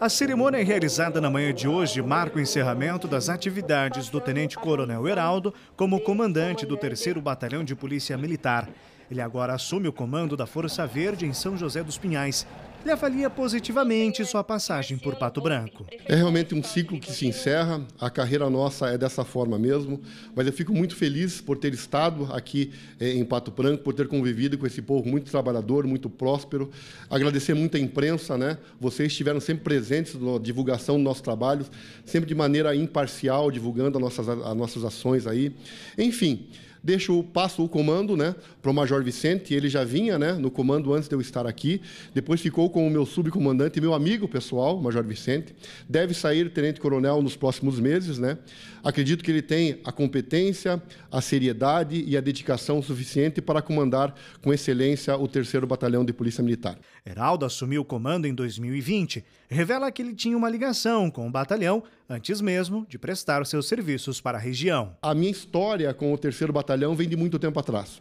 A cerimônia é realizada na manhã de hoje marca o encerramento das atividades do Tenente Coronel Heraldo como comandante do 3 Batalhão de Polícia Militar. Ele agora assume o comando da Força Verde em São José dos Pinhais e avalia positivamente sua passagem por Pato Branco. É realmente um ciclo que se encerra, a carreira nossa é dessa forma mesmo, mas eu fico muito feliz por ter estado aqui eh, em Pato Branco, por ter convivido com esse povo muito trabalhador, muito próspero. Agradecer muito à imprensa, né? Vocês estiveram sempre presentes na divulgação do nosso trabalho, sempre de maneira imparcial, divulgando as nossas, as nossas ações aí. Enfim, deixo, passo o comando né, para o Major Vicente, ele já vinha né, no comando antes de eu estar aqui, depois ficou com o meu subcomandante, meu amigo pessoal, Major Vicente, deve sair tenente-coronel nos próximos meses, né? Acredito que ele tem a competência, a seriedade e a dedicação suficiente para comandar com excelência o 3 Batalhão de Polícia Militar. Heraldo assumiu o comando em 2020, revela que ele tinha uma ligação com o batalhão antes mesmo de prestar os seus serviços para a região. A minha história com o 3 Batalhão vem de muito tempo atrás.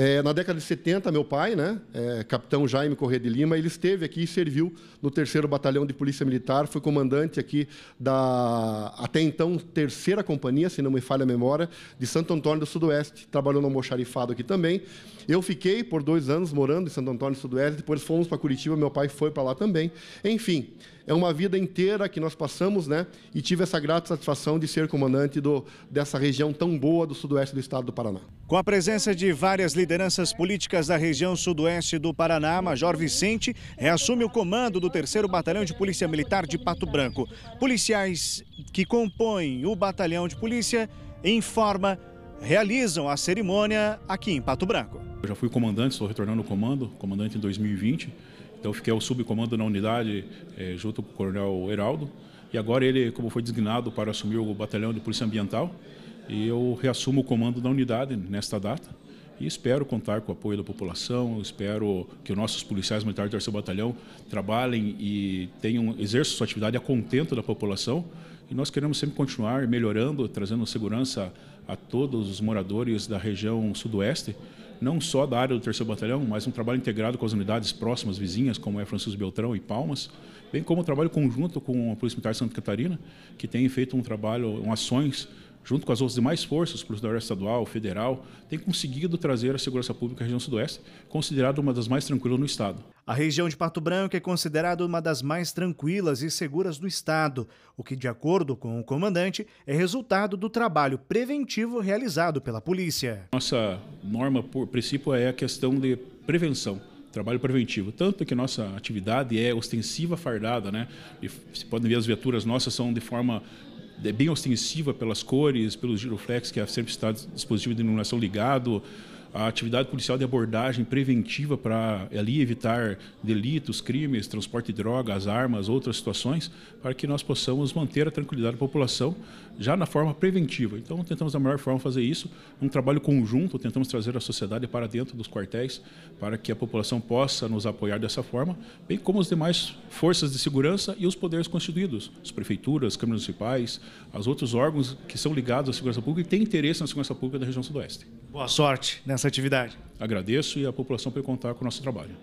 É, na década de 70, meu pai, né, é, capitão Jaime Corrêa de Lima, ele esteve aqui e serviu no 3 Batalhão de Polícia Militar, foi comandante aqui da, até então, terceira companhia, se não me falha a memória, de Santo Antônio do Sudoeste. Trabalhou no almoxarifado aqui também. Eu fiquei por dois anos morando em Santo Antônio do Sudoeste, depois fomos para Curitiba, meu pai foi para lá também. Enfim, é uma vida inteira que nós passamos, né, e tive essa grata satisfação de ser comandante do, dessa região tão boa do Sudoeste do Estado do Paraná. Com a presença de várias lideranças, lideranças políticas da região sudoeste do Paraná, Major Vicente, reassume o comando do 3 Batalhão de Polícia Militar de Pato Branco. Policiais que compõem o batalhão de polícia, forma realizam a cerimônia aqui em Pato Branco. Eu já fui comandante, estou retornando ao comando, comandante em 2020. Então fiquei ao subcomando na unidade eh, junto com o coronel Heraldo. E agora ele, como foi designado para assumir o batalhão de polícia ambiental, e eu reassumo o comando da unidade nesta data e espero contar com o apoio da população, espero que os nossos policiais militares do terceiro batalhão trabalhem e tenham exerçam sua atividade a contento da população. E nós queremos sempre continuar melhorando, trazendo segurança a todos os moradores da região sudoeste, não só da área do terceiro batalhão, mas um trabalho integrado com as unidades próximas, vizinhas, como é Francisco Beltrão e Palmas, bem como um trabalho conjunto com a Polícia Militar de Santa Catarina, que tem feito um trabalho, um ações junto com as outras demais forças, Polícia Estadual, Federal, tem conseguido trazer a segurança pública à região sudoeste, considerada uma das mais tranquilas no estado. A região de Pato Branco é considerada uma das mais tranquilas e seguras do estado, o que, de acordo com o comandante, é resultado do trabalho preventivo realizado pela polícia. Nossa norma, por princípio, é a questão de prevenção trabalho preventivo. Tanto que nossa atividade é ostensiva, fardada, né? E se podem ver as viaturas nossas são de forma é bem ostensiva pelas cores, pelos giroflex, que é sempre está dispositivo de iluminação ligado, a atividade policial de abordagem preventiva para ali evitar delitos, crimes, transporte de drogas, armas, outras situações, para que nós possamos manter a tranquilidade da população já na forma preventiva. Então, tentamos da melhor forma fazer isso, um trabalho conjunto, tentamos trazer a sociedade para dentro dos quartéis, para que a população possa nos apoiar dessa forma, bem como as demais forças de segurança e os poderes constituídos, as prefeituras, as câmaras municipais, os outros órgãos que são ligados à segurança pública e têm interesse na segurança pública da região sudoeste. Boa sorte nessa nessa atividade. Agradeço e a população por contar com o nosso trabalho.